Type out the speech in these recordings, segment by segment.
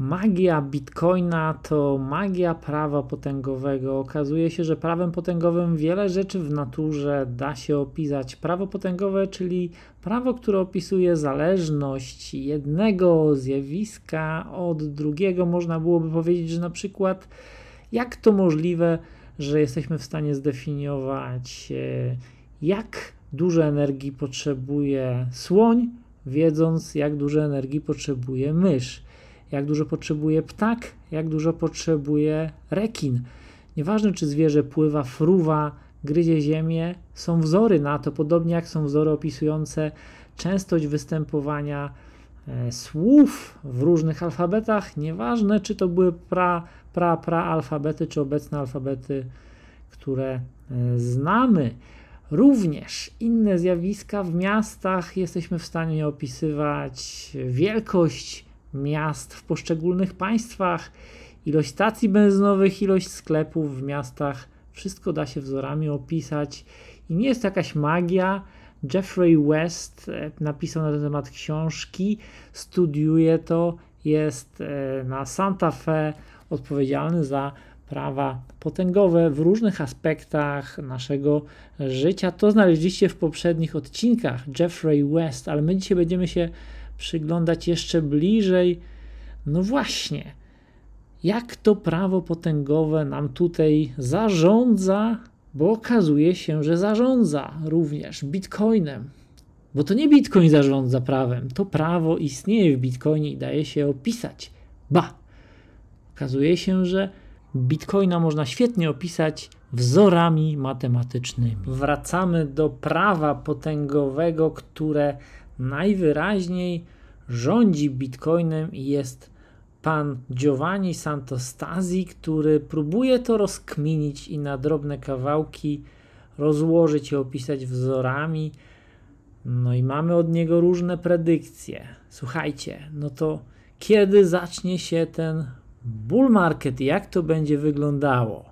magia bitcoina to magia prawa potęgowego. Okazuje się, że prawem potęgowym wiele rzeczy w naturze da się opisać. Prawo potęgowe, czyli prawo, które opisuje zależność jednego zjawiska od drugiego. Można byłoby powiedzieć, że na przykład, jak to możliwe, że jesteśmy w stanie zdefiniować, e, jak dużo energii potrzebuje słoń, wiedząc, jak dużo energii potrzebuje mysz jak dużo potrzebuje ptak, jak dużo potrzebuje rekin. Nieważne, czy zwierzę pływa, fruwa, gryzie ziemię, są wzory na to, podobnie jak są wzory opisujące częstość występowania e, słów w różnych alfabetach. Nieważne, czy to były pra, pra, pra alfabety, czy obecne alfabety, które e, znamy. Również inne zjawiska w miastach jesteśmy w stanie opisywać wielkość miast w poszczególnych państwach, ilość stacji benzynowych, ilość sklepów w miastach. Wszystko da się wzorami opisać i nie jest to jakaś magia. Jeffrey West e, napisał na ten temat książki, studiuje to, jest e, na Santa Fe odpowiedzialny za prawa potęgowe w różnych aspektach naszego życia. To znaleźliście w poprzednich odcinkach Jeffrey West, ale my dzisiaj będziemy się przyglądać jeszcze bliżej. No właśnie, jak to prawo potęgowe nam tutaj zarządza, bo okazuje się, że zarządza również bitcoinem. Bo to nie bitcoin zarządza prawem, to prawo istnieje w bitcoinie i daje się opisać. Ba! Okazuje się, że bitcoina można świetnie opisać wzorami matematycznymi. Wracamy do prawa potęgowego, które najwyraźniej rządzi bitcoinem i jest pan Giovanni Santostasi, który próbuje to rozkminić i na drobne kawałki rozłożyć i opisać wzorami. No i mamy od niego różne predykcje. Słuchajcie, no to kiedy zacznie się ten bull market i jak to będzie wyglądało?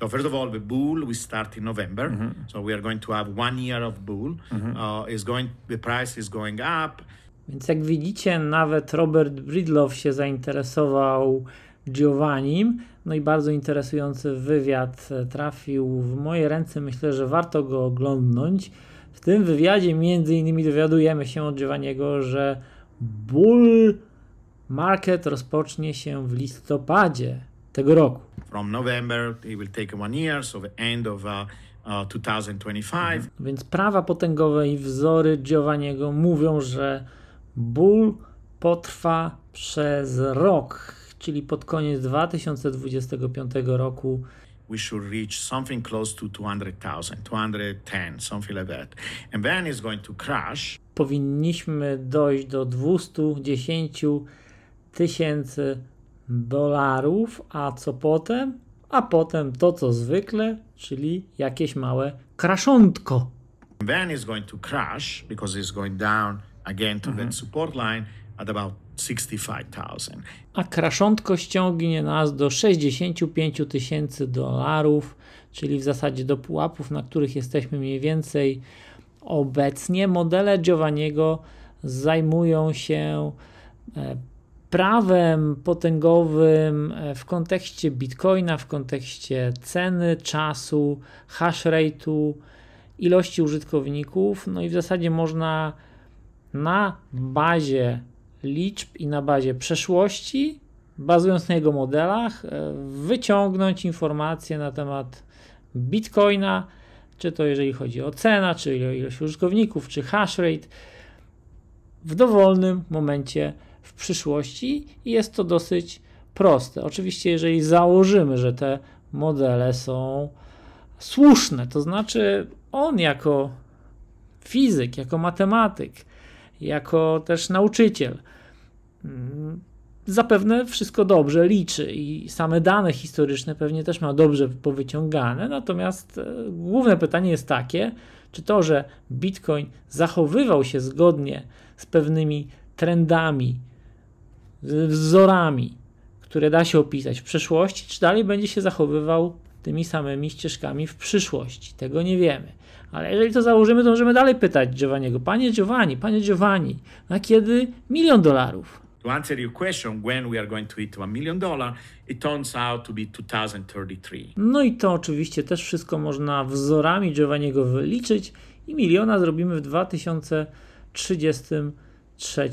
So first of all, the bull we start in November. Mm-hmm. So we are going to have one year of bull. Mm-hmm. Uh, is going the price is going up. Więc jak widzicie, nawet Robert Bridlow się zainteresował Giovannim. No i bardzo interesujący wywiad e, trafił w moje ręce. Myślę, że warto go oglądnąć. W tym wywiadzie między innymi dowiadujemy się od Giovanniego, że bull market rozpocznie się w listopadzie tego roku from November, it will take one year, so the end of uh, uh, 2025. Mhm. Więc prawa potęgowe i wzory Giovanniego mówią, że ból potrwa przez rok, czyli pod koniec 2025 roku we should reach something close to 200,000, 210, something like that. And then it's going to crash. Powinniśmy dojść do 210 tysięcy dolarów, a co potem? A potem to co zwykle, czyli jakieś małe kraszątko. Then is going to crash because it's going down again to mhm. that support line at about 65,000. A kraszątko ściągnie nas do 65 tysięcy dolarów, czyli w zasadzie do pułapów, na których jesteśmy mniej więcej obecnie. Modele Giovanniego zajmują się e, prawem potęgowym e, w kontekście bitcoina, w kontekście ceny, czasu, hash rate'u, ilości użytkowników. No i w zasadzie można na bazie liczb i na bazie przeszłości, bazując na jego modelach, e, wyciągnąć informacje na temat bitcoina, czy to jeżeli chodzi o cenę, czy o ilość użytkowników, czy hash rate w dowolnym momencie przyszłości i jest to dosyć proste. Oczywiście, jeżeli założymy, że te modele są słuszne, to znaczy on jako fizyk, jako matematyk, jako też nauczyciel mm, zapewne wszystko dobrze liczy i same dane historyczne pewnie też ma dobrze powyciągane. Natomiast e, główne pytanie jest takie, czy to, że Bitcoin zachowywał się zgodnie z pewnymi trendami z wzorami, które da się opisać w przeszłości, czy dalej będzie się zachowywał tymi samymi ścieżkami w przyszłości. Tego nie wiemy. Ale jeżeli to założymy, to możemy dalej pytać Giovanniego. Panie Giovanni, panie Giovanni, na kiedy milion dolarów? To answer your question, when we are going to hit one million dollar, it turns out to be 2033. No i to oczywiście też wszystko można wzorami Giovanniego wyliczyć i miliona zrobimy w 2033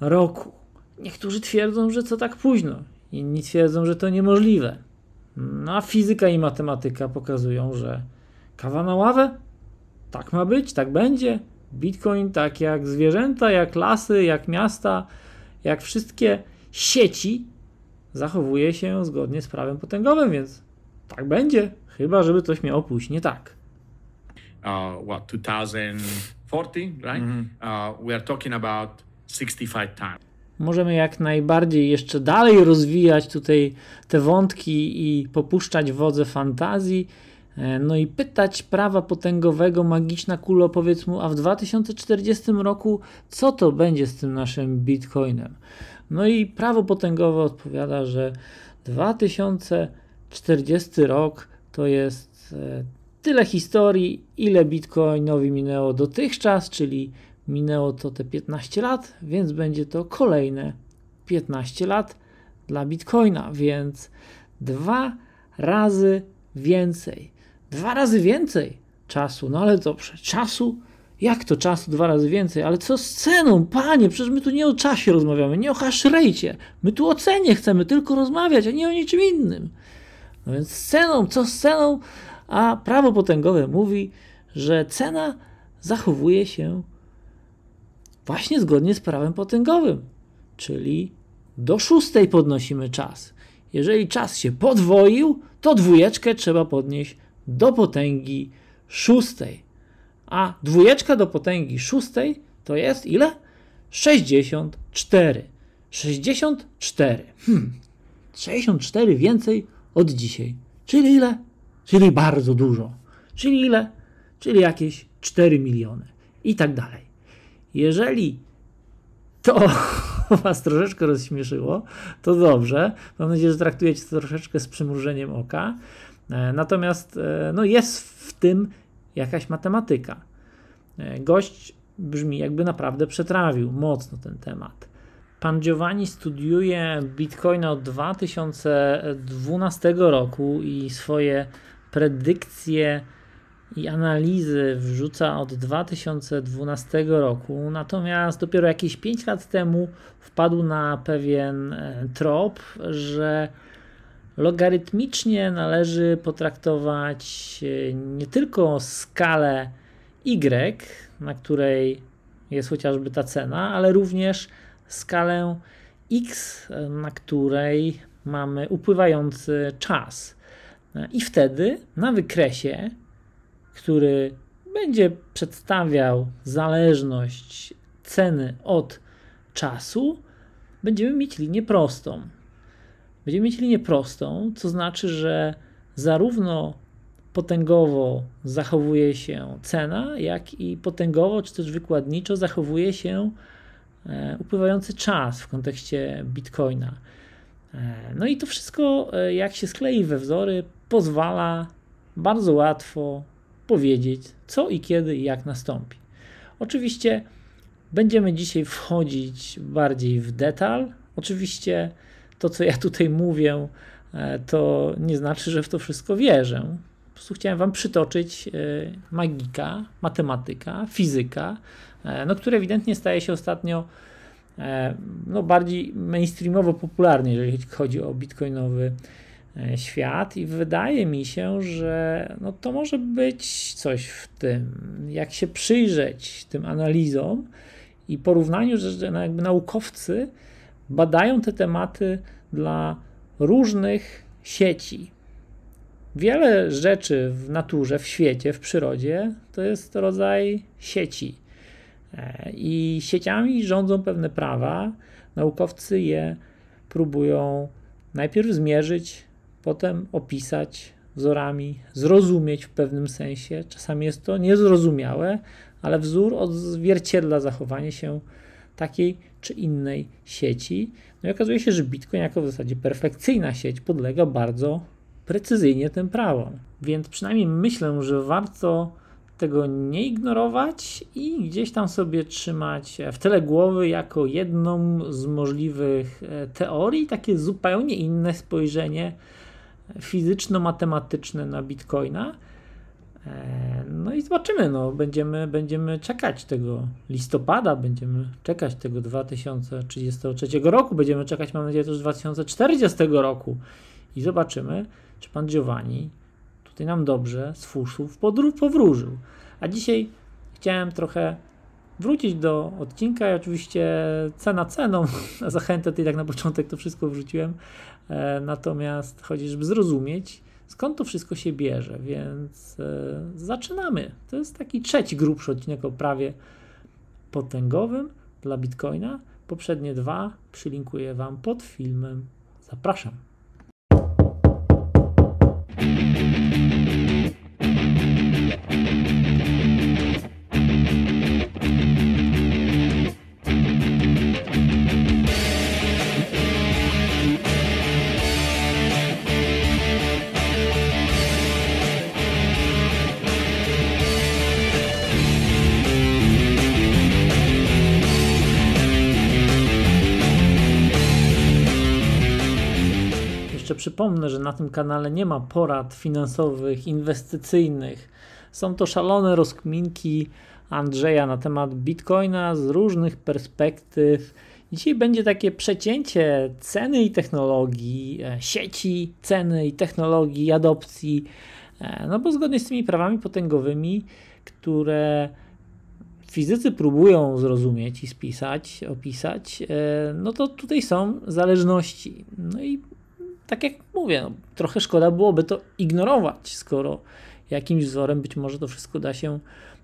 roku. Niektórzy twierdzą, że co tak późno, inni twierdzą, że to niemożliwe. No a fizyka i matematyka pokazują, że kawa na ławę? Tak ma być, tak będzie. Bitcoin, tak jak zwierzęta, jak lasy, jak miasta, jak wszystkie sieci, zachowuje się zgodnie z prawem potęgowym, więc tak będzie. Chyba, żeby coś miało pójść nie tak. Uh, what, 2040, right? Mm -hmm. uh, we are talking about 65 times. Możemy jak najbardziej jeszcze dalej rozwijać tutaj te wątki i popuszczać wodze fantazji. E, no i pytać prawa potęgowego magiczna kulo, powiedz mu, a w 2040 roku co to będzie z tym naszym bitcoinem? No i prawo potęgowe odpowiada, że 2040 rok to jest e, tyle historii, ile bitcoinowi minęło dotychczas, czyli Minęło to te 15 lat, więc będzie to kolejne 15 lat dla Bitcoina, więc dwa razy więcej. Dwa razy więcej czasu, no ale dobrze, czasu. Jak to czasu dwa razy więcej? Ale co z ceną, panie? Przecież my tu nie o czasie rozmawiamy, nie o hash My tu o cenie chcemy tylko rozmawiać, a nie o niczym innym. No więc z ceną, co z ceną? A prawo potęgowe mówi, że cena zachowuje się właśnie zgodnie z prawem potęgowym, czyli do szóstej podnosimy czas. Jeżeli czas się podwoił, to dwójeczkę trzeba podnieść do potęgi szóstej. A dwójeczka do potęgi szóstej to jest ile? 64. 64. Hmm. 64 więcej od dzisiaj. Czyli ile? Czyli bardzo dużo. Czyli ile? Czyli jakieś 4 miliony. I tak dalej. Jeżeli to Was troszeczkę rozśmieszyło, to dobrze. Mam nadzieję, że traktujecie to troszeczkę z przymrużeniem oka. E, natomiast e, no jest w tym jakaś matematyka. E, gość brzmi, jakby naprawdę przetrawił mocno ten temat. Pan Giovanni studiuje Bitcoina od 2012 roku i swoje predykcje i analizy wrzuca od 2012 roku, natomiast dopiero jakieś 5 lat temu wpadł na pewien e, trop, że logarytmicznie należy potraktować e, nie tylko skalę Y, na której jest chociażby ta cena, ale również skalę X, e, na której mamy upływający czas. I wtedy na wykresie który będzie przedstawiał zależność ceny od czasu, będziemy mieć linię prostą. Będziemy mieć linię prostą, co znaczy, że zarówno potęgowo zachowuje się cena, jak i potęgowo czy też wykładniczo zachowuje się e, upływający czas w kontekście bitcoina. E, no i to wszystko, e, jak się sklei we wzory, pozwala bardzo łatwo powiedzieć, co i kiedy i jak nastąpi. Oczywiście będziemy dzisiaj wchodzić bardziej w detal. Oczywiście to, co ja tutaj mówię, e, to nie znaczy, że w to wszystko wierzę. Po prostu chciałem Wam przytoczyć e, magika, matematyka, fizyka, e, no, które ewidentnie staje się ostatnio no, bardziej mainstreamowo popularne, jeżeli chodzi o bitcoinowy E, świat i wydaje mi się, że no to może być coś w tym, jak się przyjrzeć tym analizom i porównaniu, że no, jakby naukowcy badają te tematy dla różnych sieci. Wiele rzeczy w naturze, w świecie, w przyrodzie to jest rodzaj sieci. E, I sieciami rządzą pewne prawa. Naukowcy je próbują najpierw zmierzyć, potem opisać wzorami, zrozumieć w pewnym sensie. Czasami jest to niezrozumiałe, ale wzór odzwierciedla zachowanie się takiej czy innej sieci. No i okazuje się, że Bitcoin, jako w zasadzie perfekcyjna sieć, podlega bardzo precyzyjnie tym prawom. Więc przynajmniej myślę, że warto tego nie ignorować i gdzieś tam sobie trzymać w tyle głowy jako jedną z możliwych e, teorii, takie zupełnie inne spojrzenie fizyczno-matematyczne na Bitcoina. E, no i zobaczymy, no, będziemy, będziemy czekać tego listopada, będziemy czekać tego 2033 roku, będziemy czekać, mam nadzieję, też 2040 roku i zobaczymy, czy pan Giovanni tutaj nam dobrze z fuszów powróżył. A dzisiaj chciałem trochę wrócić do odcinka i oczywiście cena ceną, na zachętę tutaj tak na początek to wszystko wrzuciłem, e, natomiast chodzi, żeby zrozumieć, skąd to wszystko się bierze, więc e, zaczynamy. To jest taki trzeci grubszy odcinek o prawie potęgowym dla Bitcoina. Poprzednie dwa przylinkuję Wam pod filmem. Zapraszam. jeszcze przypomnę, że na tym kanale nie ma porad finansowych, inwestycyjnych. Są to szalone rozkminki Andrzeja na temat bitcoina z różnych perspektyw. Dzisiaj będzie takie przecięcie ceny i technologii, e, sieci, ceny i technologii, adopcji. E, no bo zgodnie z tymi prawami potęgowymi, które fizycy próbują zrozumieć i spisać, opisać, e, no to tutaj są zależności. No i tak jak mówię, no, trochę szkoda byłoby to ignorować, skoro jakimś wzorem być może to wszystko da się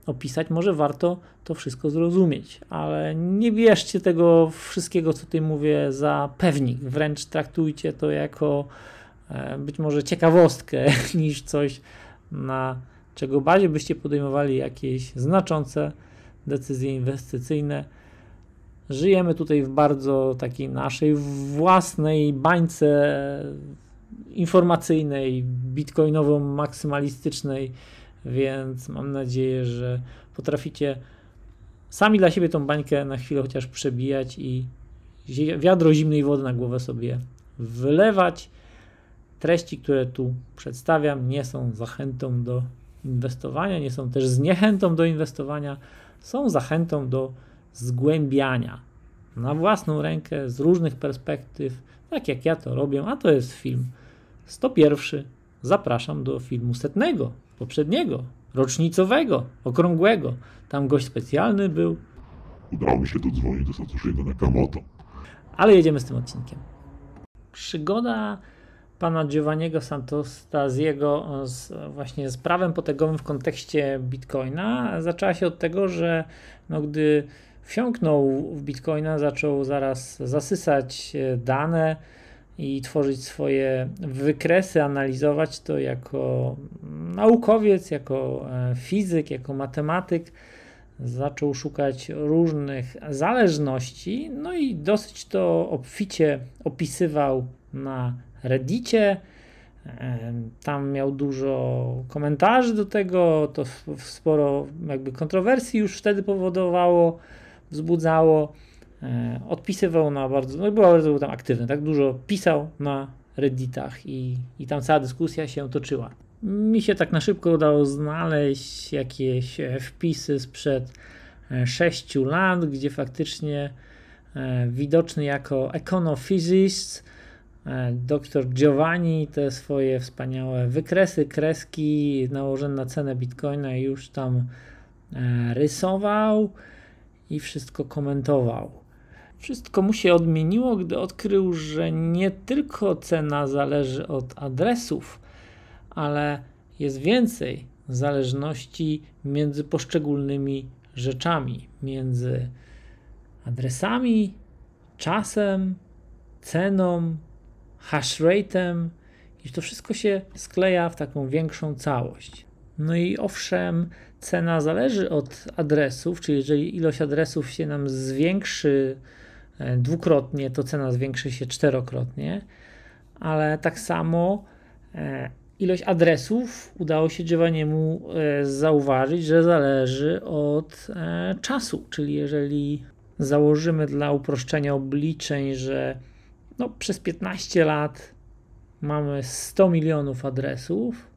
opisać, może warto to wszystko zrozumieć, ale nie bierzcie tego wszystkiego, co tutaj mówię, za pewnik, wręcz traktujcie to jako e, być może ciekawostkę niż coś, na czego bazie byście podejmowali jakieś znaczące decyzje inwestycyjne. Żyjemy tutaj w bardzo takiej naszej własnej bańce informacyjnej, bitcoinowo-maksymalistycznej, więc mam nadzieję, że potraficie sami dla siebie tą bańkę na chwilę chociaż przebijać i wiadro zimnej wody na głowę sobie wylewać. Treści, które tu przedstawiam, nie są zachętą do inwestowania, nie są też zniechętą do inwestowania, są zachętą do zgłębiania na własną rękę z różnych perspektyw, tak jak ja to robię, a to jest film 101. Zapraszam do filmu setnego, poprzedniego, rocznicowego, okrągłego. Tam gość specjalny był. Udało mi się dodzwonić do Satoshi'ego Nakamoto. Ale jedziemy z tym odcinkiem. Przygoda pana Giovanniego Santostaziego z, jego właśnie z prawem w kontekście bitcoina zaczęła się od tego, że no, gdy wsiąknął w Bitcoina, zaczął zaraz zasysać e, dane i tworzyć swoje wykresy, analizować to jako naukowiec, jako e, fizyk, jako matematyk. Zaczął szukać różnych zależności, no i dosyć to obficie opisywał na Reddicie. E, tam miał dużo komentarzy do tego, to sporo jakby kontrowersji już wtedy powodowało wzbudzało, e, odpisywał na bardzo, no był bardzo tam aktywny, tak dużo pisał na redditach i, i tam cała dyskusja się toczyła. Mi się tak na szybko udało znaleźć jakieś e, wpisy sprzed 6 e, lat, gdzie faktycznie widoczny jako econophysicist dr Giovanni te swoje wspaniałe wykresy, kreski nałożone na cenę bitcoina już tam rysował i wszystko komentował. Wszystko mu się odmieniło, gdy odkrył, że nie tylko cena zależy od adresów, ale jest więcej zależności między poszczególnymi rzeczami, między adresami, czasem, ceną, hash rate'em i to wszystko się skleja w taką większą całość. No i owszem, cena zależy od adresów, czyli jeżeli ilość adresów się nam zwiększy e, dwukrotnie, to cena zwiększy się czterokrotnie, ale tak samo e, ilość adresów udało się Giovanniemu e, zauważyć, że zależy od czasu, czyli jeżeli założymy dla uproszczenia obliczeń, że no, przez 15 lat mamy 100 milionów adresów,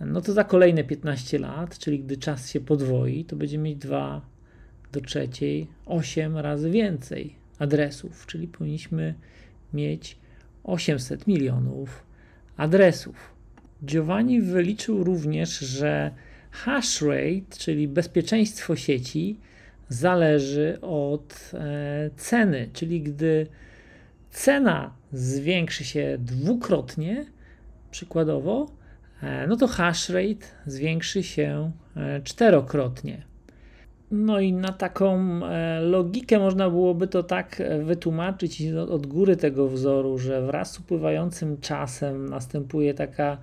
no to za kolejne 15 lat, czyli gdy czas się podwoi, to będziemy mieć 2 do trzeciej 8 razy więcej adresów, czyli powinniśmy mieć 800 milionów adresów. Giovanni wyliczył również, że hash rate, czyli bezpieczeństwo sieci, zależy od e, ceny, czyli gdy cena zwiększy się dwukrotnie, przykładowo, E, no to hash rate zwiększy się e, czterokrotnie. No i na taką e, logikę można byłoby to tak wytłumaczyć no, od góry tego wzoru, że wraz z upływającym czasem następuje taka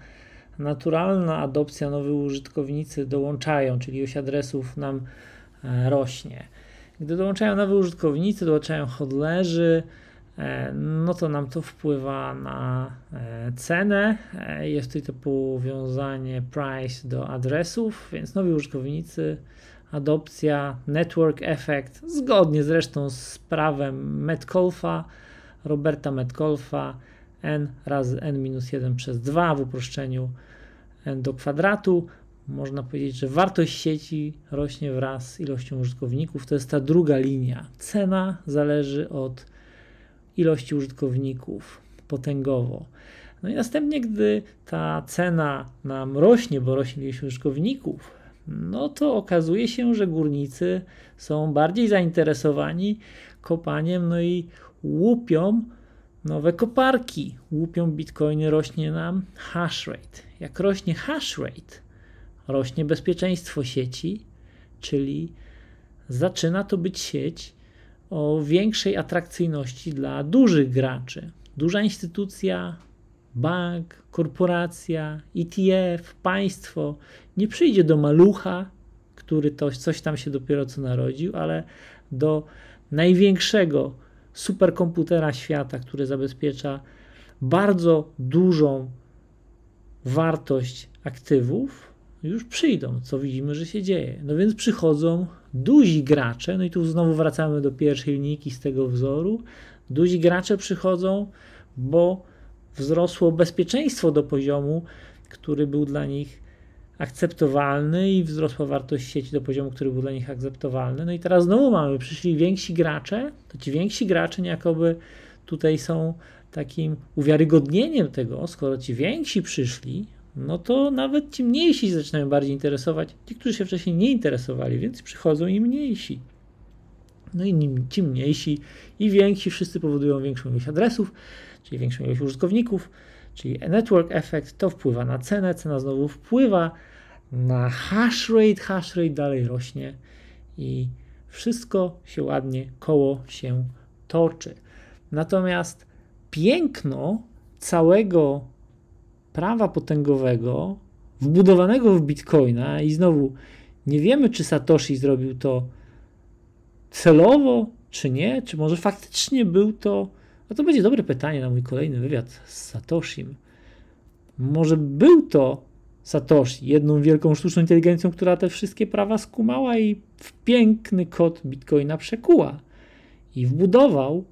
naturalna adopcja, nowy użytkownicy dołączają, czyli oś adresów nam rośnie. Gdy dołączają nowy użytkownicy, dołączają hodlerzy, E, no to nam to wpływa na e, cenę. E, jest tutaj to powiązanie price do adresów, więc nowi użytkownicy, adopcja, network effect, zgodnie zresztą z prawem Metcalfa, Roberta Metcalfa, n razy n-1 minus przez 2 w uproszczeniu n do kwadratu. Można powiedzieć, że wartość sieci rośnie wraz z ilością użytkowników. To jest ta druga linia. Cena zależy od ilości użytkowników potęgowo. No i następnie, gdy ta cena nam rośnie, bo rośnie ilość użytkowników, no to okazuje się, że górnicy są bardziej zainteresowani kopaniem, no i łupią nowe koparki, łupią bitcoiny, rośnie nam hash rate. Jak rośnie hash rate, rośnie bezpieczeństwo sieci, czyli zaczyna to być sieć o większej atrakcyjności dla dużych graczy. Duża instytucja, bank, korporacja, ETF, państwo nie przyjdzie do malucha, który to, coś tam się dopiero co narodził, ale do największego superkomputera świata, który zabezpiecza bardzo dużą wartość aktywów, już przyjdą, co widzimy, że się dzieje. No więc przychodzą duzi gracze, no i tu znowu wracamy do pierwszej linijki z tego wzoru. Duzi gracze przychodzą, bo wzrosło bezpieczeństwo do poziomu, który był dla nich akceptowalny i wzrosła wartość sieci do poziomu, który był dla nich akceptowalny. No i teraz znowu mamy, przyszli więksi gracze, to ci więksi gracze jakoby tutaj są takim uwiarygodnieniem tego, skoro ci więksi przyszli, no to nawet ci mniejsi zaczynają bardziej interesować, ci, którzy się wcześniej nie interesowali, więc przychodzą i mniejsi. No i nim, ci mniejsi i więksi wszyscy powodują większą ilość adresów, czyli większą ilość użytkowników, czyli network effect, to wpływa na cenę, cena znowu wpływa na hash rate, hash rate dalej rośnie i wszystko się ładnie koło się toczy. Natomiast piękno całego prawa potęgowego wbudowanego w bitcoina i znowu nie wiemy, czy Satoshi zrobił to celowo, czy nie, czy może faktycznie był to. a no to będzie dobre pytanie na mój kolejny wywiad z Satoshim. Może był to Satoshi, jedną wielką sztuczną inteligencją, która te wszystkie prawa skumała i w piękny kod bitcoina przekuła i wbudował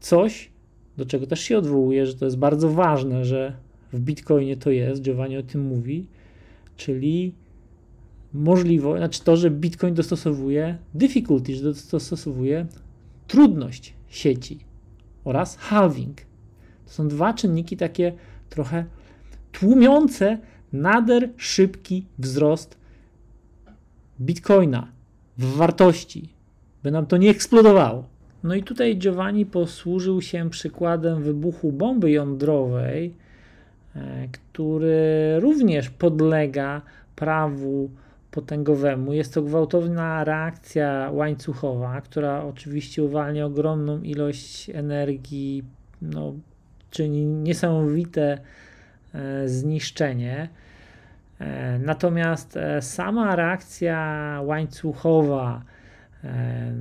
coś, do czego też się odwołuje, że to jest bardzo ważne, że w Bitcoinie to jest, Giovanni o tym mówi, czyli możliwość, znaczy to, że Bitcoin dostosowuje difficulty, że dostosowuje trudność sieci oraz halving. To są dwa czynniki takie trochę tłumiące nader szybki wzrost Bitcoina w wartości, by nam to nie eksplodowało. No i tutaj Giovanni posłużył się przykładem wybuchu bomby jądrowej, E, który również podlega prawu potęgowemu. Jest to gwałtowna reakcja łańcuchowa, która oczywiście uwalnia ogromną ilość energii, no, czyni niesamowite e, zniszczenie. E, natomiast sama reakcja łańcuchowa, E,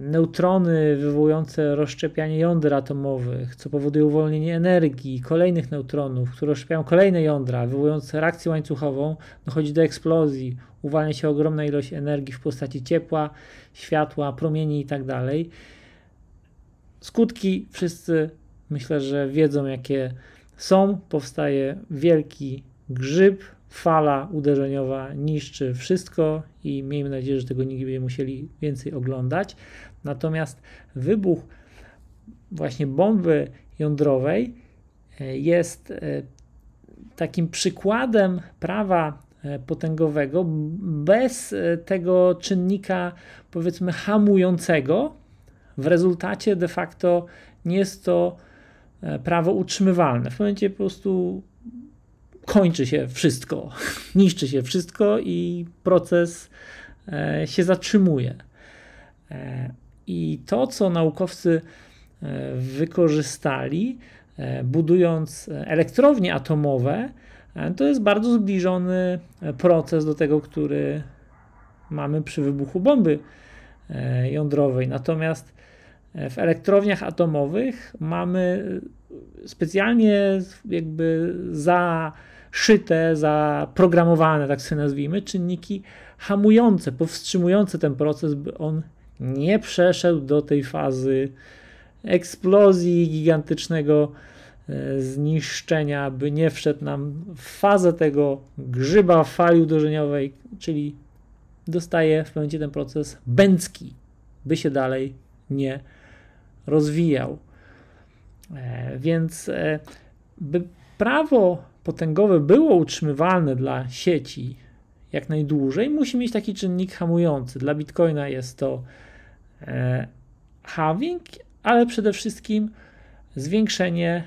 neutrony wywołujące rozszczepianie jądra atomowych, co powoduje uwolnienie energii, kolejnych neutronów, które rozszczepiają kolejne jądra, wywołując reakcję łańcuchową, dochodzi do eksplozji, uwalnia się ogromna ilość energii w postaci ciepła, światła, promieni itd. Tak Skutki wszyscy myślę, że wiedzą jakie są. Powstaje wielki grzyb, fala uderzeniowa niszczy wszystko i miejmy nadzieję, że tego nigdy nie musieli więcej oglądać. Natomiast wybuch właśnie bomby jądrowej e, jest e, takim przykładem prawa e, potęgowego bez tego czynnika powiedzmy hamującego. W rezultacie de facto nie jest to prawo utrzymywalne. W momencie po prostu kończy się wszystko, niszczy się wszystko i proces e, się zatrzymuje. E, I to, co naukowcy e, wykorzystali, budując elektrownie atomowe, to jest bardzo zbliżony proces do tego, który mamy przy wybuchu bomby jądrowej. Natomiast w elektrowniach atomowych mamy specjalnie jakby za szyte, zaprogramowane, tak sobie nazwijmy, czynniki hamujące, powstrzymujące ten proces, by on nie przeszedł do tej fazy eksplozji gigantycznego e, zniszczenia, by nie wszedł nam w fazę tego grzyba fali uderzeniowej, czyli dostaje w pewnym momencie ten proces bęcki, by się dalej nie rozwijał. E, więc e, by prawo potęgowe było utrzymywalne dla sieci jak najdłużej, musi mieć taki czynnik hamujący. Dla Bitcoina jest to e, halving, ale przede wszystkim zwiększenie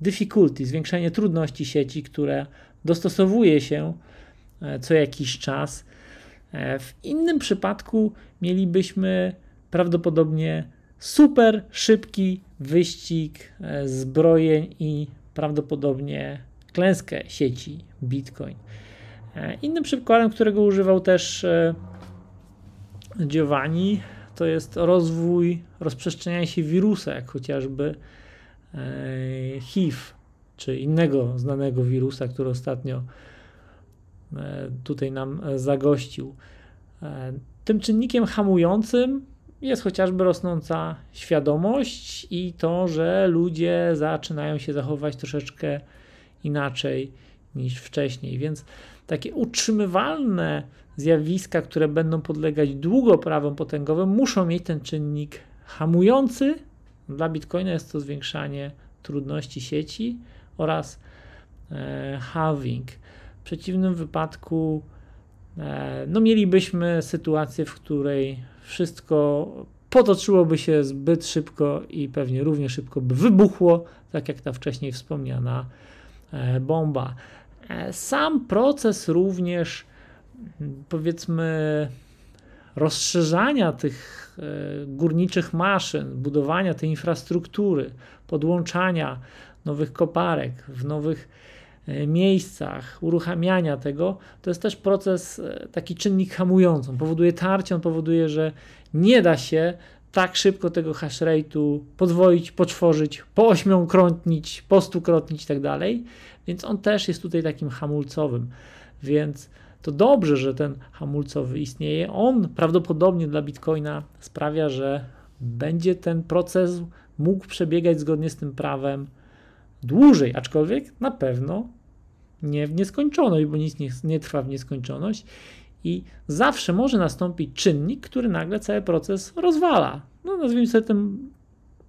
difficulty, zwiększenie trudności sieci, które dostosowuje się e, co jakiś czas. E, w innym przypadku mielibyśmy prawdopodobnie super szybki wyścig e, zbrojeń i prawdopodobnie klęskę sieci Bitcoin. E, innym przykładem, którego używał też e, Giovanni, to jest rozwój, rozprzestrzenianie się wirusa, jak chociażby e, HIV, czy innego znanego wirusa, który ostatnio tutaj nam zagościł. Tym czynnikiem hamującym jest chociażby rosnąca świadomość i to, że ludzie zaczynają się zachowywać troszeczkę inaczej niż wcześniej. Więc takie utrzymywalne zjawiska, które będą podlegać długo prawom potęgowym, muszą mieć ten czynnik hamujący. Dla Bitcoina jest to zwiększanie trudności sieci oraz e, halving. W przeciwnym wypadku e, no mielibyśmy sytuację, w której wszystko potoczyłoby się zbyt szybko i pewnie równie szybko by wybuchło, tak jak ta wcześniej wspomniana E, bomba. E, sam proces również, mm, powiedzmy, rozszerzania tych e, górniczych maszyn, budowania tej infrastruktury, podłączania nowych koparek w nowych miejscach, uruchamiania tego, to jest też proces, taki czynnik hamujący. On powoduje tarcie, on powoduje, że nie da się tak szybko tego hash rate'u podwoić, poczworzyć, po stukrotnić i tak dalej, więc on też jest tutaj takim hamulcowym, więc to dobrze, że ten hamulcowy istnieje. On prawdopodobnie dla Bitcoina sprawia, że będzie ten proces mógł przebiegać zgodnie z tym prawem dłużej, aczkolwiek na pewno nie w nieskończoność, bo nic nie, nie trwa w nieskończoność i zawsze może nastąpić czynnik, który nagle cały proces rozwala. No nazwijmy sobie ten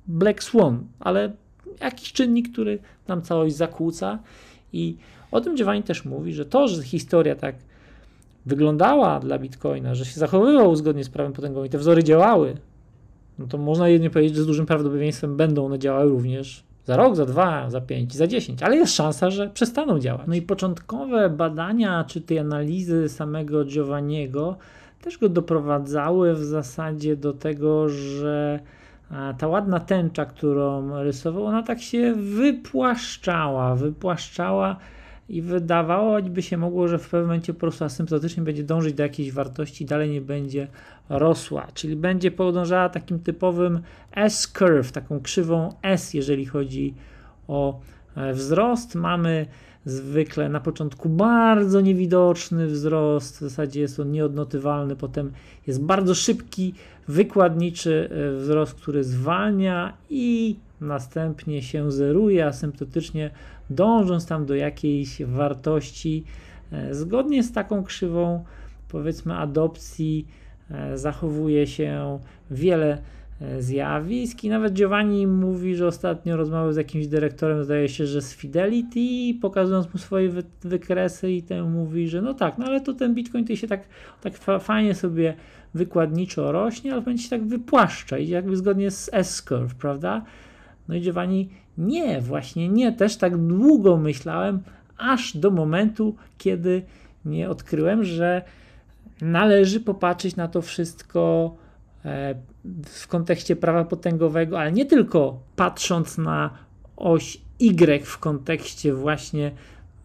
Black Swan, ale jakiś czynnik, który nam całość zakłóca i o tym Giovanni też mówi, że to, że historia tak wyglądała dla Bitcoina, że się zachowywał zgodnie z prawem potęgowym i te wzory działały, no to można jedynie powiedzieć, że z dużym prawdopodobieństwem będą one działały również za rok, za dwa, za pięć, za dziesięć, ale jest szansa, że przestaną działać. No i początkowe badania, czy tej analizy samego Giovanniego też go doprowadzały w zasadzie do tego, że ta ładna tęcza, którą rysował, ona tak się wypłaszczała, wypłaszczała i by się mogło, że w pewnym momencie po prostu asymptotycznie będzie dążyć do jakiejś wartości i dalej nie będzie rosła, czyli będzie podążała takim typowym S-curve, taką krzywą S, jeżeli chodzi o e, wzrost. Mamy zwykle na początku bardzo niewidoczny wzrost, w zasadzie jest on nieodnotywalny, potem jest bardzo szybki, wykładniczy e, wzrost, który zwalnia i następnie się zeruje asymptotycznie dążąc tam do jakiejś wartości, e, zgodnie z taką krzywą, powiedzmy, adopcji, e, zachowuje się wiele e, zjawisk i nawet Giovanni mówi, że ostatnio rozmawiał z jakimś dyrektorem, zdaje się, że z Fidelity, pokazując mu swoje wy wykresy i ten mówi, że no tak, no ale to ten Bitcoin tutaj się tak, tak fajnie sobie wykładniczo rośnie, ale będzie się tak wypłaszcza i jakby zgodnie z S-curve, prawda? No i Giovanni nie, właśnie nie, też tak długo myślałem, aż do momentu, kiedy nie odkryłem, że należy popatrzeć na to wszystko e, w kontekście prawa potęgowego, ale nie tylko patrząc na oś Y w kontekście właśnie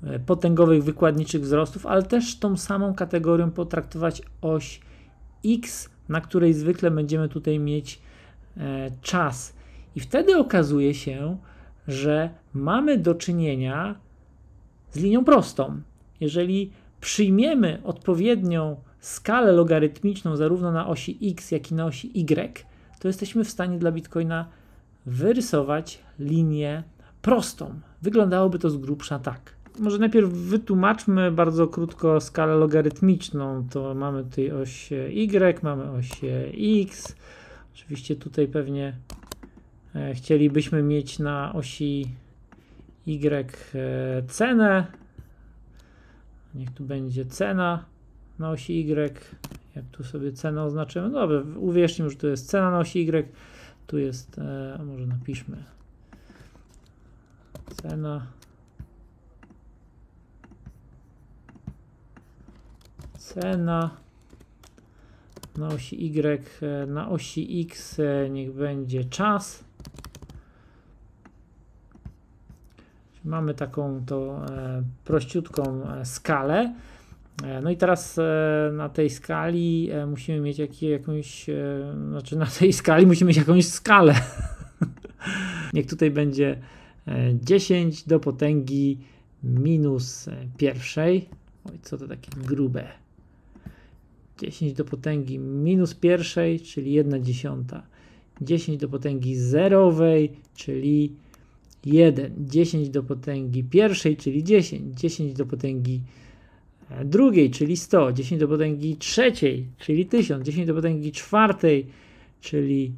e, potęgowych wykładniczych wzrostów, ale też tą samą kategorią potraktować oś X, na której zwykle będziemy tutaj mieć e, czas. I wtedy okazuje się, że mamy do czynienia z linią prostą. Jeżeli przyjmiemy odpowiednią skalę logarytmiczną zarówno na osi x, jak i na osi y, to jesteśmy w stanie dla bitcoina wyrysować linię prostą. Wyglądałoby to z grubsza tak. Może najpierw wytłumaczmy bardzo krótko skalę logarytmiczną. To mamy tutaj oś y, mamy oś x. Oczywiście tutaj pewnie E, chcielibyśmy mieć na osi Y e, cenę. Niech tu będzie cena na osi Y. Jak tu sobie cenę oznaczymy? No dobra, uwierzcie, że tu jest cena na osi Y. Tu jest, e, a może napiszmy cena cena na osi Y, na osi X niech będzie czas Mamy taką to e, prościutką e, skalę. E, no i teraz na tej skali musimy mieć jakąś, znaczy na tej skali musimy mieć jakąś skalę. Niech tutaj będzie 10 do potęgi minus pierwszej. Oj, co to takie grube. 10 do potęgi minus pierwszej, czyli 1 dziesiąta. 10 do potęgi zerowej, czyli 1, 10 do potęgi pierwszej, czyli 10, 10 do potęgi e, drugiej, czyli 100, 10 do potęgi trzeciej, czyli 1000, 10 do potęgi czwartej, czyli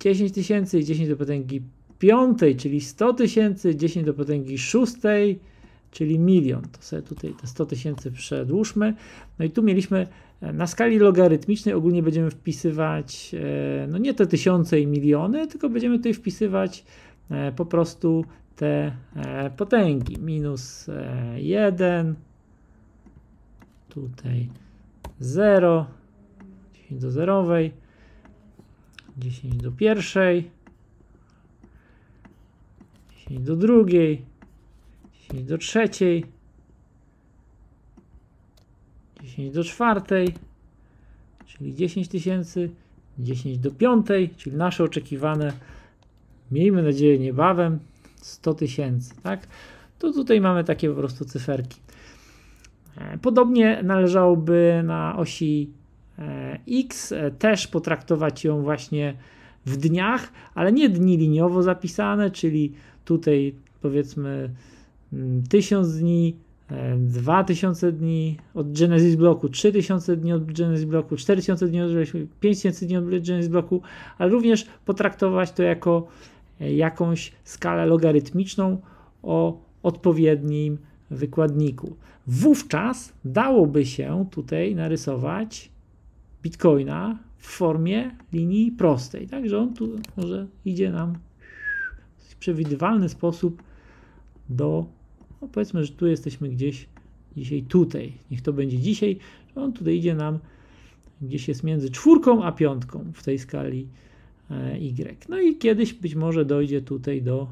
10 tysięcy, 10 do potęgi piątej, czyli 100 tysięcy, 10 do potęgi szóstej, czyli milion. To sobie tutaj te 100 tysięcy przedłużmy. No i tu mieliśmy e, na skali logarytmicznej ogólnie będziemy wpisywać e, no nie te tysiące i miliony, tylko będziemy tutaj wpisywać E, po prostu te e, potęgi. Minus 1, e, tutaj 0, 10 do zerowej, 10 do pierwszej, 10 do drugiej, 10 do trzeciej, 10 do czwartej, czyli 10 tysięcy, 10 do piątej, czyli nasze oczekiwane miejmy nadzieję niebawem 100 tysięcy, tak? To tutaj mamy takie po prostu cyferki. E, podobnie należałoby na osi e, X e, też potraktować ją właśnie w dniach, ale nie dni liniowo zapisane, czyli tutaj powiedzmy 1000 mm, dni, 2000 dni od Genesis bloku, 3000 dni od Genesis bloku, 4000 dni od 5000 dni od Genesis bloku, ale również potraktować to jako E, jakąś skalę logarytmiczną o odpowiednim wykładniku. Wówczas dałoby się tutaj narysować bitcoina w formie linii prostej. Także on tu może idzie nam w przewidywalny sposób do, no powiedzmy, że tu jesteśmy gdzieś dzisiaj tutaj. Niech to będzie dzisiaj. On tutaj idzie nam gdzieś jest między czwórką a piątką w tej skali Y, y. No i kiedyś być może dojdzie tutaj do...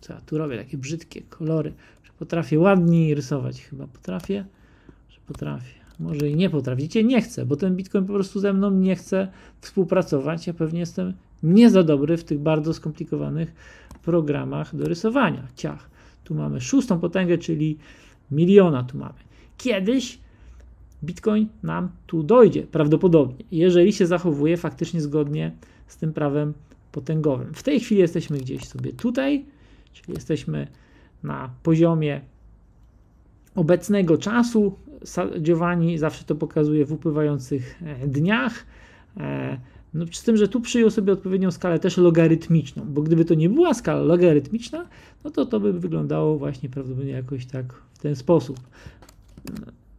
Co ja tu robię? Takie brzydkie kolory. Że potrafię ładniej rysować chyba. Potrafię? Że potrafię. Może i nie potraficie. Nie chcę, bo ten Bitcoin po prostu ze mną nie chce współpracować. Ja pewnie jestem nie za dobry w tych bardzo skomplikowanych programach do rysowania. Ciach. Tu mamy szóstą potęgę, czyli miliona tu mamy. Kiedyś Bitcoin nam tu dojdzie prawdopodobnie, jeżeli się zachowuje faktycznie zgodnie z tym prawem potęgowym. W tej chwili jesteśmy gdzieś sobie tutaj, czyli jesteśmy na poziomie obecnego czasu. Giovanni zawsze to pokazuje w upływających e, dniach. E, no, z tym, że tu przyjął sobie odpowiednią skalę też logarytmiczną, bo gdyby to nie była skala logarytmiczna, no to to by wyglądało właśnie prawdopodobnie jakoś tak w ten sposób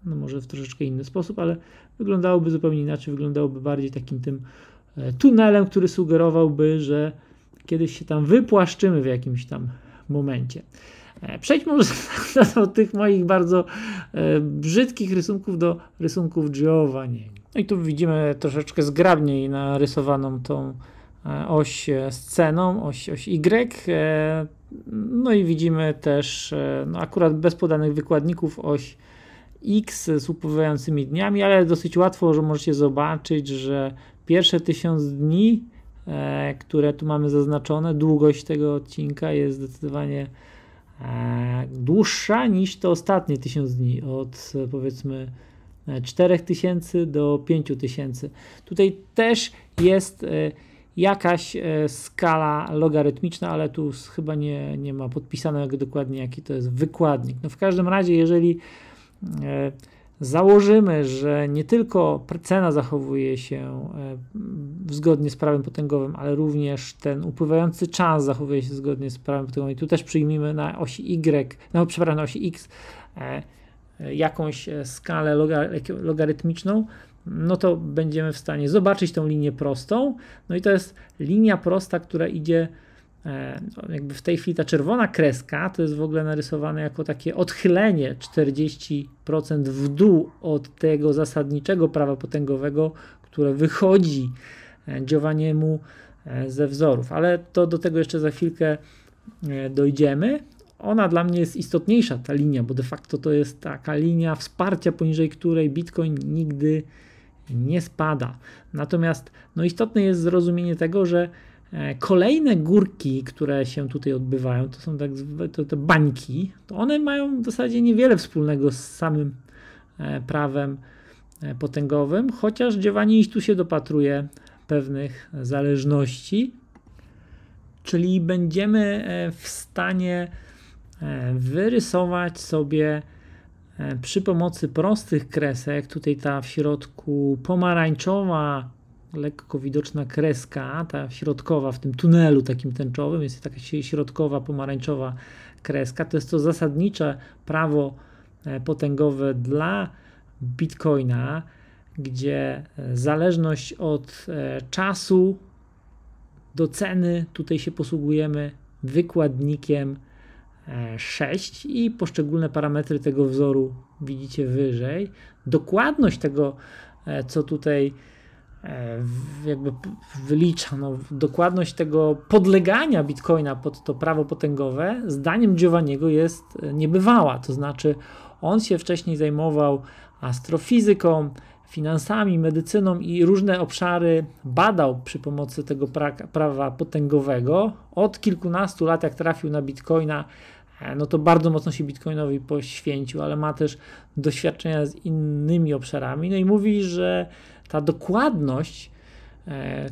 no może w troszeczkę inny sposób, ale wyglądałoby zupełnie inaczej, wyglądałoby bardziej takim tym e, tunelem, który sugerowałby, że kiedyś się tam wypłaszczymy w jakimś tam momencie. E, przejdźmy może z tych moich bardzo e, brzydkich rysunków do rysunków Giovanni. No i tu widzimy troszeczkę zgrabniej narysowaną tą oś sceną, oś, oś Y. No i widzimy też, no akurat bez podanych wykładników, oś X z upływającymi dniami, ale dosyć łatwo, że możecie zobaczyć, że pierwsze 1000 dni, e, które tu mamy zaznaczone, długość tego odcinka jest zdecydowanie e, dłuższa niż te ostatnie 1000 dni, od powiedzmy 4000 e, do 5000. Tutaj też jest e, jakaś e, skala logarytmiczna, ale tu chyba nie, nie ma podpisanego dokładnie jaki to jest wykładnik. No w każdym razie, jeżeli E, założymy, że nie tylko cena zachowuje się e, zgodnie z prawem potęgowym, ale również ten upływający czas zachowuje się zgodnie z prawem potęgowym. I tu też przyjmijmy na osi Y, no przepraszam, na osi X e, jakąś skalę logarytmiczną, no to będziemy w stanie zobaczyć tą linię prostą. No i to jest linia prosta, która idzie E, jakby w tej chwili ta czerwona kreska to jest w ogóle narysowane jako takie odchylenie 40% w dół od tego zasadniczego prawa potęgowego, które wychodzi Giovanniemu e, e, ze wzorów. Ale to do tego jeszcze za chwilkę dojdziemy. Ona dla mnie jest istotniejsza, ta linia, bo de facto to jest taka linia wsparcia, poniżej której Bitcoin nigdy nie spada. Natomiast no, istotne jest zrozumienie tego, że E, kolejne górki, które się tutaj odbywają, to są tak to, to bańki, to one mają w zasadzie niewiele wspólnego z samym e, prawem e, potęgowym, chociaż Giovanni tu się dopatruje pewnych zależności, czyli będziemy w stanie wyrysować sobie przy pomocy prostych kresek, tutaj ta w środku pomarańczowa lekko widoczna kreska, ta środkowa w tym tunelu takim tęczowym, jest taka środkowa pomarańczowa kreska. To jest to zasadnicze prawo e, potęgowe dla Bitcoina, gdzie e, zależność od e, czasu do ceny, tutaj się posługujemy wykładnikiem 6 i poszczególne parametry tego wzoru widzicie wyżej. Dokładność tego, co tutaj jakby wylicza no, dokładność tego podlegania bitcoina pod to prawo potęgowe, zdaniem Giovanniego jest niebywała. To znaczy, on się wcześniej zajmował astrofizyką, finansami, medycyną i różne obszary badał przy pomocy tego pra- prawa potęgowego. Od kilkunastu lat, jak trafił na bitcoina, e, no to bardzo mocno się bitcoinowi poświęcił, ale ma też doświadczenia z innymi obszarami. No i mówi, że ta dokładność, e,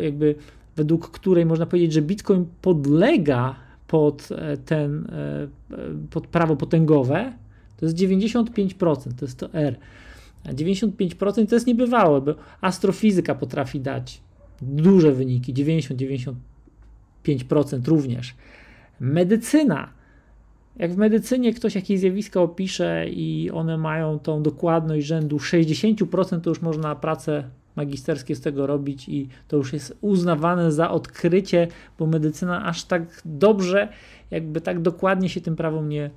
jakby według której można powiedzieć, że Bitcoin podlega pod e, ten, e, e, pod prawo potęgowe, to jest 95%, to jest to R. 95% to jest niebywałe, bo astrofizyka potrafi dać duże wyniki, 90-95% również. Medycyna jak w medycynie ktoś jakieś zjawiska opisze i one mają tą dokładność rzędu 60%, to już można pracę magisterskie z tego robić i to już jest uznawane za odkrycie, bo medycyna aż tak dobrze, jakby tak dokładnie się tym prawom nie,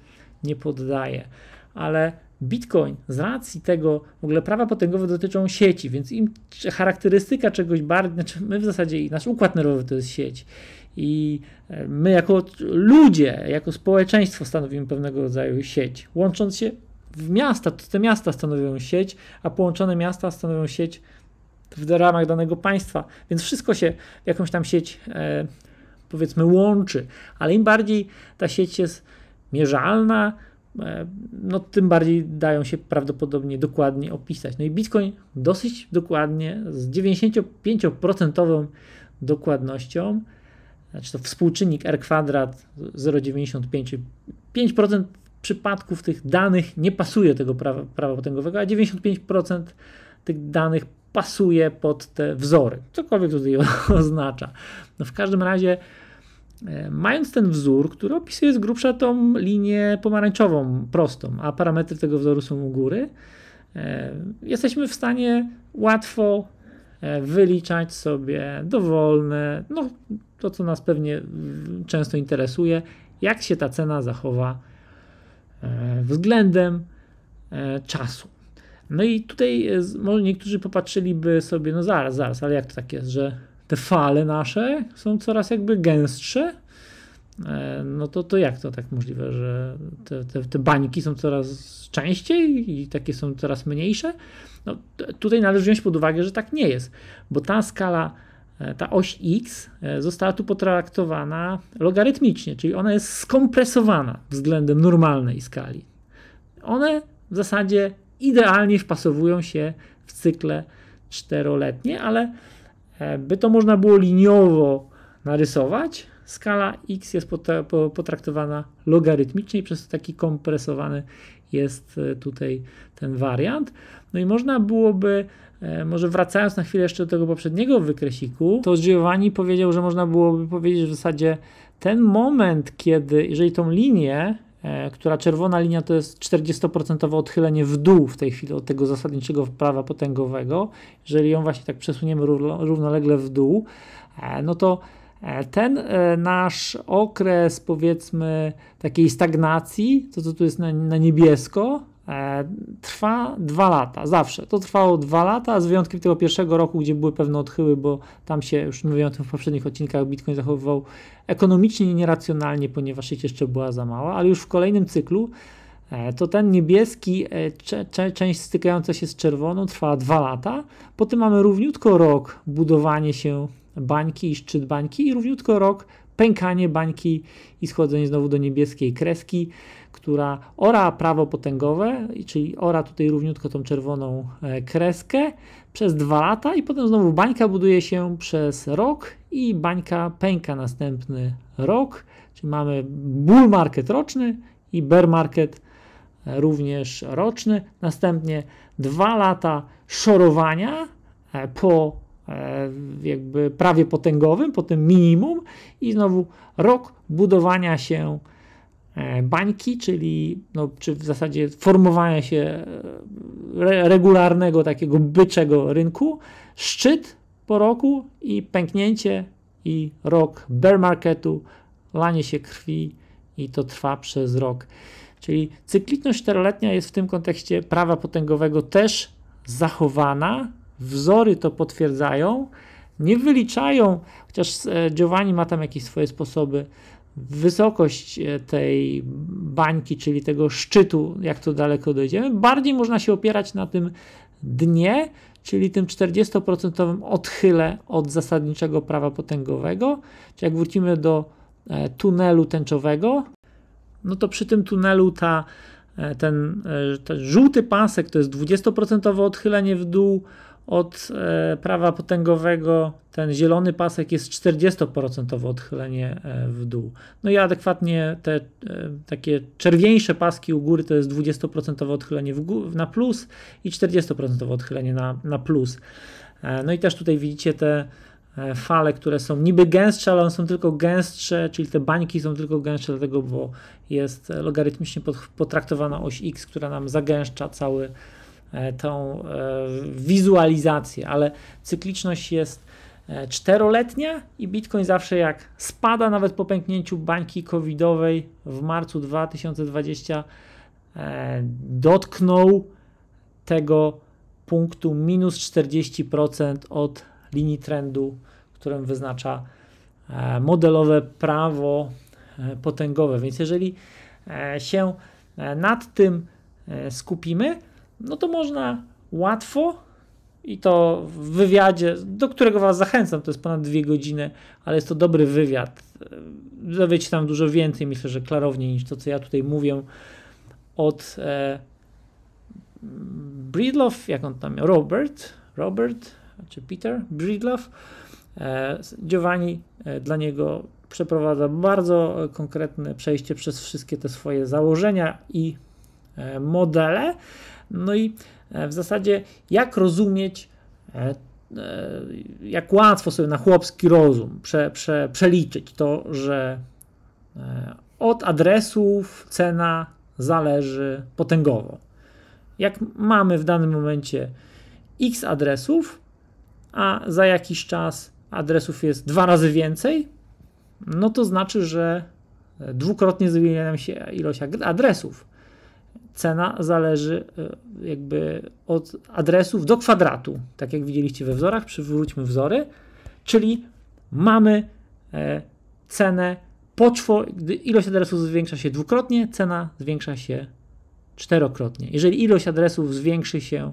nie poddaje. Ale Bitcoin z racji tego, w ogóle prawa potęgowe dotyczą sieci, więc im charakterystyka czegoś bardziej, znaczy my w zasadzie nasz układ nerwowy to jest sieć i e, my, jako ludzie, jako społeczeństwo, stanowimy pewnego rodzaju sieć. Łącząc się w miasta, to te miasta stanowią sieć, a połączone miasta stanowią sieć w ramach danego państwa. Więc wszystko się w jakąś tam sieć, e, powiedzmy, łączy. Ale im bardziej ta sieć jest mierzalna, e, no tym bardziej dają się prawdopodobnie dokładnie opisać. No i Bitcoin dosyć dokładnie z 95% dokładnością znaczy to współczynnik R kwadrat 0,95, 5% przypadków tych danych nie pasuje tego prawa, prawa potęgowego, a 95% tych danych pasuje pod te wzory, cokolwiek tutaj oznacza. No w każdym razie, e, mając ten wzór, który opisuje z grubsza tą linię pomarańczową prostą, a parametry tego wzoru są u góry, e, jesteśmy w stanie łatwo E, wyliczać sobie dowolne, no to co nas pewnie często interesuje, jak się ta cena zachowa e, względem e, czasu. No i tutaj może niektórzy popatrzyliby sobie, no zaraz, zaraz, ale jak to tak jest, że te fale nasze są coraz jakby gęstsze, E, no to, to jak to tak możliwe, że te, te, te bańki są coraz częściej i takie są coraz mniejsze? No, tutaj należy wziąć pod uwagę, że tak nie jest, bo ta skala, e, ta oś X e, została tu potraktowana logarytmicznie, czyli ona jest skompresowana względem normalnej skali. One w zasadzie idealnie wpasowują się w cykle czteroletnie, ale by to można było liniowo narysować, skala x jest potraktowana logarytmicznie i przez to taki kompresowany jest e, tutaj ten wariant. No i można byłoby, e, może wracając na chwilę jeszcze do tego poprzedniego wykresiku, to Giovanni powiedział, że można byłoby powiedzieć w zasadzie ten moment, kiedy, jeżeli tą linię e, która czerwona linia to jest 40% odchylenie w dół w tej chwili od tego zasadniczego prawa potęgowego. Jeżeli ją właśnie tak przesuniemy równolegle w dół, no to ten e, nasz okres, powiedzmy, takiej stagnacji, to co tu jest na, na niebiesko, e, trwa dwa lata, zawsze. To trwało dwa lata, z wyjątkiem tego pierwszego roku, gdzie były pewne odchyły, bo tam się, już mówiłem o tym w poprzednich odcinkach, Bitcoin zachowywał ekonomicznie nieracjonalnie, ponieważ sieć jeszcze była za mała, ale już w kolejnym cyklu e, to ten niebieski, część stykająca się z czerwoną trwała dwa lata. Potem mamy równiutko rok budowanie się bańki i szczyt bańki i równiutko rok pękanie bańki i schodzenie znowu do niebieskiej kreski, która ora prawo potęgowe, czyli ora tutaj równiutko tą czerwoną e, kreskę przez dwa lata i potem znowu bańka buduje się przez rok i bańka pęka następny rok, czyli mamy bull market roczny i bear market e, również roczny, następnie dwa lata szorowania e, po E, jakby prawie potęgowym, potem minimum i znowu rok budowania się e, bańki, czyli no, czy w zasadzie formowania się e, re regularnego takiego byczego rynku, szczyt po roku i pęknięcie i rok bear marketu, lanie się krwi i to trwa przez rok. Czyli cykliczność czteroletnia jest w tym kontekście prawa potęgowego też zachowana, wzory to potwierdzają, nie wyliczają, chociaż e, Giovanni ma tam jakieś swoje sposoby, wysokość e, tej bańki, czyli tego szczytu, jak to daleko dojdziemy. Bardziej można się opierać na tym dnie, czyli tym 40% odchyle od zasadniczego prawa potęgowego. Czy jak wrócimy do e, tunelu tęczowego, no to przy tym tunelu ta, ten, ten żółty pasek to jest 20% odchylenie w dół, od e, prawa potęgowego ten zielony pasek jest 40% odchylenie e, w dół. No i adekwatnie te e, takie czerwieńsze paski u góry to jest 20% odchylenie na plus i 40% odchylenie na, na plus. No i też tutaj widzicie te fale, które są niby gęstsze, ale one są tylko gęstsze, czyli te bańki są tylko gęstsze, dlatego bo jest logarytmicznie potraktowana oś x, która nam zagęszcza cały E, tą e, wizualizację, ale cykliczność jest e, czteroletnia i Bitcoin zawsze jak spada, nawet po pęknięciu bańki covidowej w marcu 2020 dotknął tego punktu minus 40% od linii trendu, którym wyznacza modelowe prawo potęgowe. Więc jeżeli się nad tym skupimy, no to można łatwo i to w wywiadzie, do którego Was zachęcam, to jest ponad dwie godziny, ale jest to dobry wywiad. Dowiecie tam dużo więcej, myślę, że klarowniej niż to, co ja tutaj mówię od e, Breedlove, jak on tam miał, Robert, Robert, czy Peter Breedlove. E, Giovanni e, dla niego przeprowadza bardzo e, konkretne przejście przez wszystkie te swoje założenia i e, modele, no i e, w zasadzie jak rozumieć, e, e, jak łatwo sobie na chłopski rozum prze, prze, przeliczyć to, że od adresów cena zależy potęgowo. Jak mamy w danym momencie x adresów, a za jakiś czas adresów jest dwa razy więcej, no to znaczy, że dwukrotnie zmienia nam się ilość adresów cena zależy e, jakby od adresów do kwadratu. Tak jak widzieliście we wzorach, przywróćmy wzory, czyli mamy e, cenę po gdy ilość adresów zwiększa się dwukrotnie, cena zwiększa się czterokrotnie. Jeżeli ilość adresów zwiększy się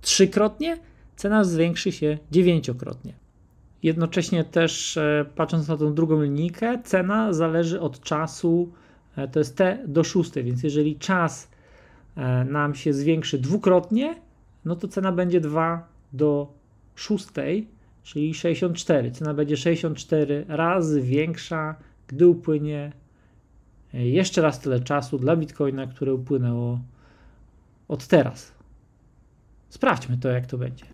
trzykrotnie, cena zwiększy się dziewięciokrotnie. Jednocześnie też e, patrząc na tą drugą linijkę, cena zależy od czasu, to jest T do szóstej, więc jeżeli czas E, nam się zwiększy dwukrotnie, no to cena będzie 2 do 6, czyli 64. Cena będzie 64 razy większa, gdy upłynie e, jeszcze raz tyle czasu dla bitcoina, które upłynęło od teraz. Sprawdźmy to, jak to będzie.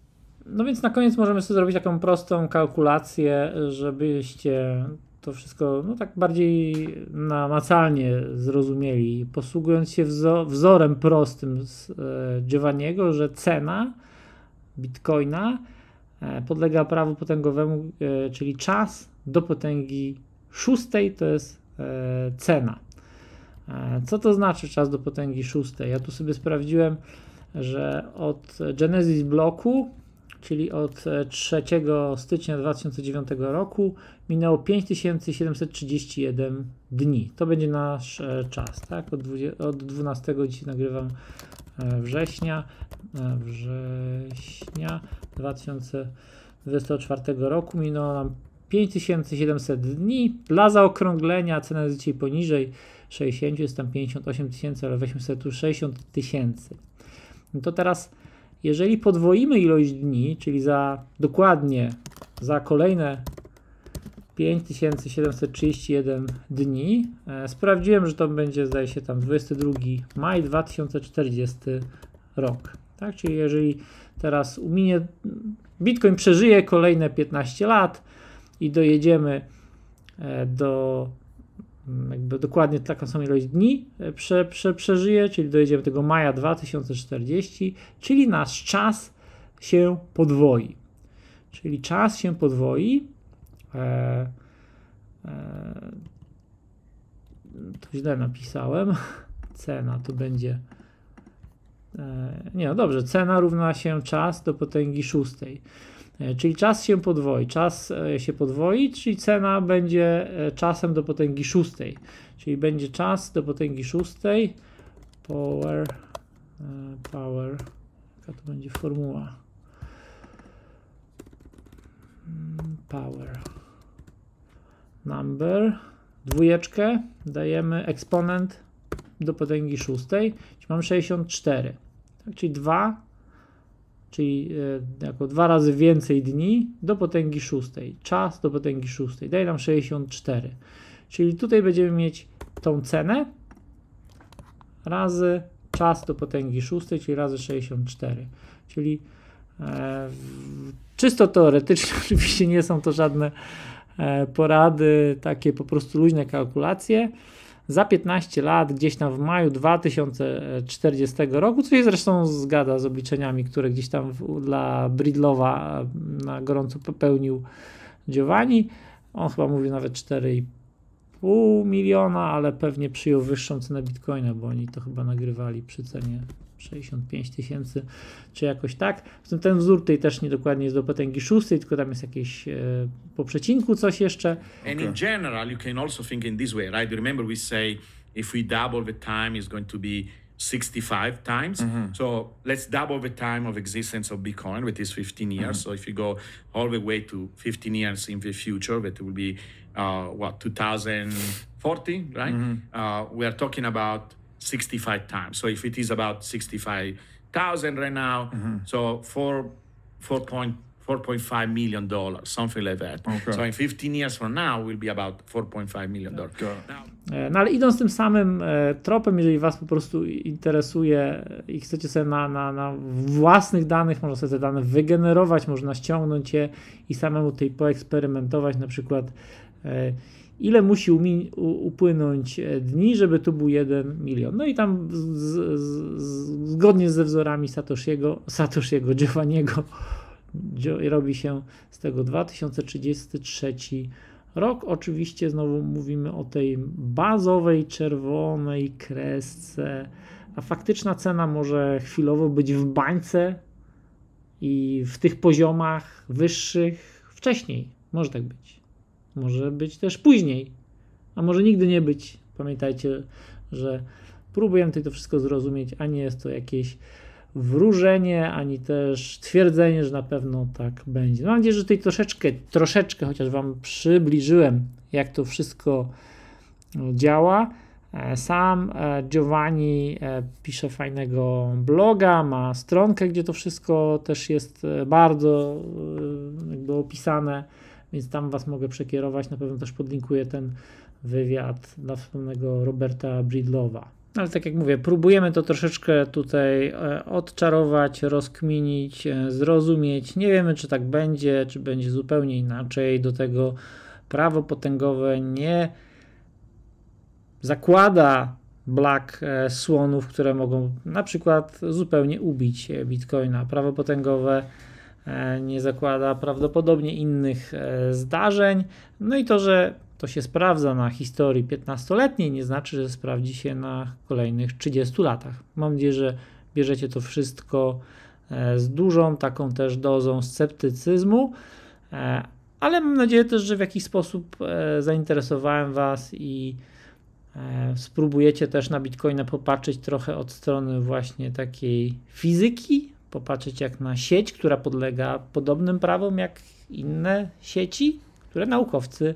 No więc na koniec możemy sobie zrobić taką prostą kalkulację, żebyście to wszystko no, tak bardziej namacalnie zrozumieli, posługując się wzo wzorem prostym z e, Giovanniego, że cena bitcoina e, podlega prawu potęgowemu, e, czyli czas do potęgi szóstej to jest e, cena. E, co to znaczy czas do potęgi szóstej? Ja tu sobie sprawdziłem, że od Genesis bloku czyli od 3 e, stycznia 2009 roku minęło 5731 dni. To będzie nasz e, czas, tak? Od, 20, od 12 dzisiaj nagrywam e, września, września 2024 roku minęło nam 5700 dni. Dla zaokrąglenia cena jest dzisiaj poniżej 60, jest tam 58 tysięcy, ale weźmy sobie tu 60 tysięcy. No to teraz jeżeli podwoimy ilość dni, czyli za dokładnie za kolejne 5731 dni, e, sprawdziłem, że to będzie, zdaje się, tam 22 maj 2040 rok. Tak? Czyli jeżeli teraz uminie, Bitcoin przeżyje kolejne 15 lat i dojedziemy e, do Mm, jakby dokładnie taką samą ilość dni e, prze, prze, przeżyje, czyli dojedziemy do tego maja 2040, czyli nasz czas się podwoi. Czyli czas się podwoi. E, e, to źle napisałem. Cena to będzie. E, nie, no dobrze, cena równa się czas do potęgi szóstej. E, czyli czas się podwoi, czas e, się podwoi, czyli cena będzie e, czasem do potęgi szóstej. Czyli będzie czas do potęgi szóstej. Power, power, jaka to będzie formuła? Hmm, power, number, dwójeczkę, dajemy eksponent do potęgi szóstej, czyli mamy 64, tak, czyli 2 czyli e, jako dwa razy więcej dni do potęgi szóstej. Czas do potęgi szóstej daje nam 64. Czyli tutaj będziemy mieć tą cenę razy czas do potęgi szóstej, czyli razy 64. Czyli e, czysto teoretycznie oczywiście nie są to żadne e, porady, takie po prostu luźne kalkulacje za 15 lat, gdzieś tam w maju 2040 roku, co się zresztą zgadza z obliczeniami, które gdzieś tam w, dla Bridlowa e, na gorąco popełnił Giovanni. On chyba mówił nawet 4,5 miliona, ale pewnie przyjął wyższą cenę bitcoina, bo oni to chyba nagrywali przy cenie 65 tysięcy, czy jakoś tak. Zresztą ten wzór tutaj też niedokładnie jest do potęgi szóstej, tylko tam jest jakieś e, po przecinku coś jeszcze. And in general you can also think in this way, right? remember we say if we double the time it's going to be 65 times. Mm-hmm. So let's double the time of existence of Bitcoin, which is 15 years. Mm-hmm. So if you go all the way to 15 years in the future, that will be uh, what 2040, right? Mm-hmm. Uh, we are talking about 65 times. So if it is about 65,000 right now, mm-hmm. so four, 4. 4.5 million dollars, something like that. Okay. So in 15 years from now will be about 4.5 million dollars. Okay. E, no ale idąc tym samym e, tropem, jeżeli was po prostu interesuje i chcecie sobie na, na, na własnych danych, można sobie te dane wygenerować, można ściągnąć je i samemu tutaj poeksperymentować, na przykład e, ile musi upłynąć e, dni, żeby tu był 1 milion. No i tam z, z, z, zgodnie ze wzorami Satoshiego, Satoshiego Giovanniego robi się z tego 2033 rok. Oczywiście znowu mówimy o tej bazowej czerwonej kresce, a faktyczna cena może chwilowo być w bańce i w tych poziomach wyższych wcześniej. Może tak być. Może być też później, a może nigdy nie być. Pamiętajcie, że próbujemy tutaj to wszystko zrozumieć, a nie jest to jakieś wróżenie, ani też twierdzenie, że na pewno tak będzie. Mam nadzieję, że tutaj troszeczkę, troszeczkę chociaż Wam przybliżyłem, jak to wszystko e, działa. E, sam e, Giovanni pisze fajnego bloga, ma stronkę, gdzie to wszystko też jest bardzo jakby opisane więc tam Was mogę przekierować. Na pewno też podlinkuję ten wywiad dla wspomnianego Roberta Bridlowa. Ale tak jak mówię, próbujemy to troszeczkę tutaj e, odczarować, rozkminić, e, zrozumieć. Nie wiemy, czy tak będzie, czy będzie zupełnie inaczej. Do tego prawo potęgowe nie zakłada black e, słonów, które mogą na przykład zupełnie ubić bitcoina. Prawo potęgowe E, nie zakłada prawdopodobnie innych e, zdarzeń. No i to, że to się sprawdza na historii 15-letniej, nie znaczy, że sprawdzi się na kolejnych 30 latach. Mam nadzieję, że bierzecie to wszystko e, z dużą taką też dozą sceptycyzmu, ale mam nadzieję też, że w jakiś sposób zainteresowałem Was i spróbujecie też na Bitcoina popatrzeć trochę od strony właśnie takiej fizyki, popatrzeć jak na sieć, która podlega podobnym prawom jak inne sieci, które naukowcy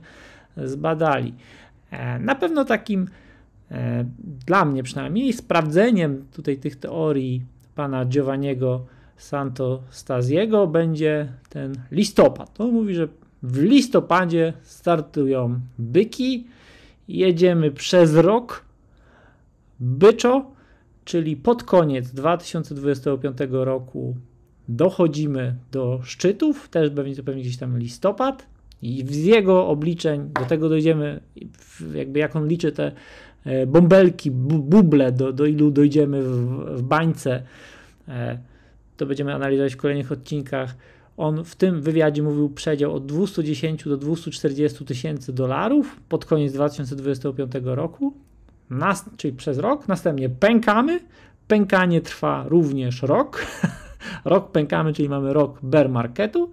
zbadali. E, na pewno takim, e, dla mnie przynajmniej, sprawdzeniem tutaj tych teorii pana Giovanniego Santo będzie ten listopad. On mówi, że w listopadzie startują byki, jedziemy przez rok byczo czyli pod koniec 2025 roku dochodzimy do szczytów, też pewnie, to pewnie gdzieś tam listopad i z jego obliczeń do tego dojdziemy, jakby jak on liczy te e, bąbelki, buble, do, do ilu dojdziemy w, w bańce, e, to będziemy analizować w kolejnych odcinkach. On w tym wywiadzie mówił przedział od 210 do 240 tysięcy dolarów pod koniec 2025 roku, nas, czyli przez rok, następnie pękamy, pękanie trwa również rok, rok pękamy, czyli mamy rok bear marketu,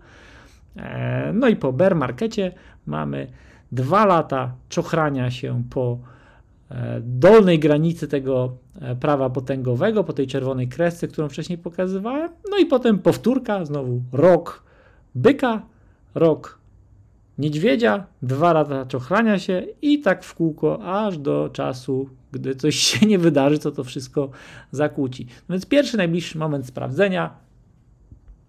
e, no i po bear markecie mamy dwa lata czochrania się po e, dolnej granicy tego e, prawa potęgowego, po tej czerwonej kresce, którą wcześniej pokazywałem, no i potem powtórka, znowu rok byka, rok niedźwiedzia, dwa lata czochrania się i tak w kółko aż do czasu, gdy coś się nie wydarzy, co to wszystko zakłóci. No więc pierwszy najbliższy moment sprawdzenia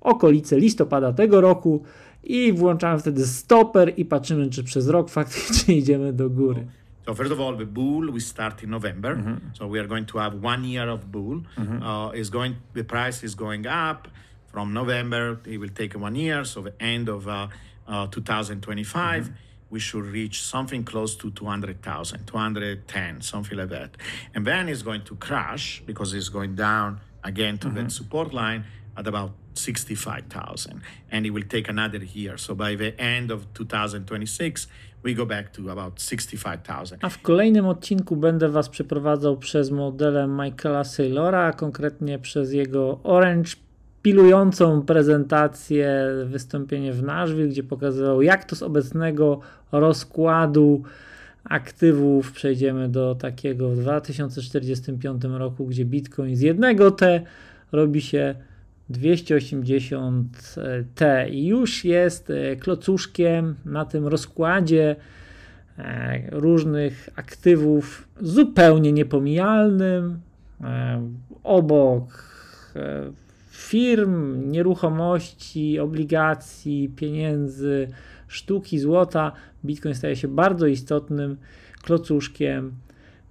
okolice listopada tego roku i włączamy wtedy stoper i patrzymy, czy przez rok faktycznie idziemy do góry. So first of all, the bull we start in November. Mm -hmm. So we are going to have one year of bull. Mm -hmm. uh, is going the price is going up from November. It will take one year. So the end of uh, Uh, 2025, mm-hmm. we should reach something close to 200,000, 210, something like that. And then it's going to crash because it's going down again to mm-hmm. that support line at about 65,000 and it will take another year. So by the end of 2026 we go back to about 65,000. A w kolejnym odcinku będę was przeprowadzał przez modele Michaela Saylora, a konkretnie przez jego Orange pilującą prezentację, wystąpienie w Nashville, gdzie pokazywał, jak to z obecnego rozkładu aktywów przejdziemy do takiego w 2045 roku, gdzie Bitcoin z jednego T robi się 280 T i już jest e, klocuszkiem na tym rozkładzie e, różnych aktywów zupełnie niepomijalnym e, obok firm, nieruchomości, obligacji, pieniędzy, sztuki, złota, Bitcoin staje się bardzo istotnym klocuszkiem,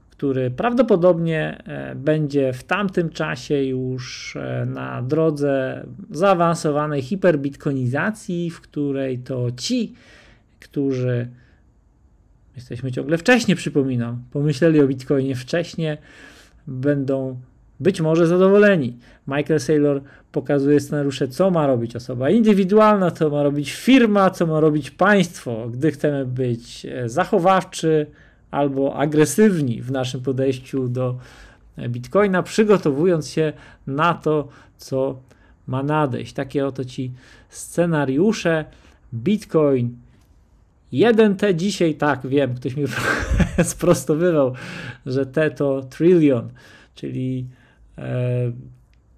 który prawdopodobnie e, będzie w tamtym czasie już e, na drodze zaawansowanej hiperbitcoinizacji, w której to ci, którzy jesteśmy ciągle wcześniej, przypominam, pomyśleli o Bitcoinie wcześniej, będą być może zadowoleni. Michael Saylor pokazuje scenariusze, co ma robić osoba indywidualna, co ma robić firma, co ma robić państwo, gdy chcemy być e, zachowawczy albo agresywni w naszym podejściu do e, Bitcoina, przygotowując się na to, co ma nadejść. Takie oto ci scenariusze. Bitcoin 1T dzisiaj, tak wiem, ktoś mi sprostowywał, że T to trillion, czyli E,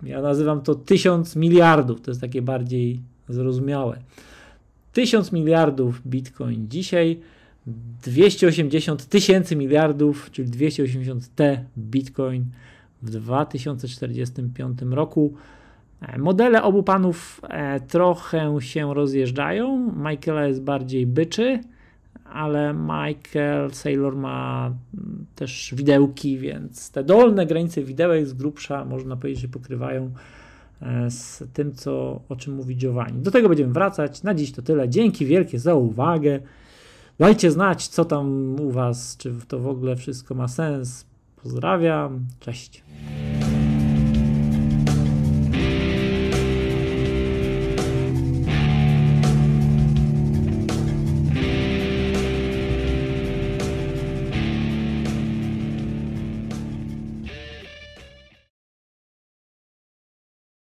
ja nazywam to tysiąc miliardów, to jest takie bardziej zrozumiałe. Tysiąc miliardów bitcoin dzisiaj, 280 tysięcy miliardów, czyli 280 T bitcoin w 2045 roku. E, modele obu panów e, trochę się rozjeżdżają. Michaela jest bardziej byczy, ale Michael Saylor ma mm, też widełki, więc te dolne granice widełek z grubsza można powiedzieć, że pokrywają e, z tym, co, o czym mówi Giovanni. Do tego będziemy wracać. Na dziś to tyle. Dzięki wielkie za uwagę. Dajcie znać, co tam u Was, czy to w ogóle wszystko ma sens. Pozdrawiam. Cześć.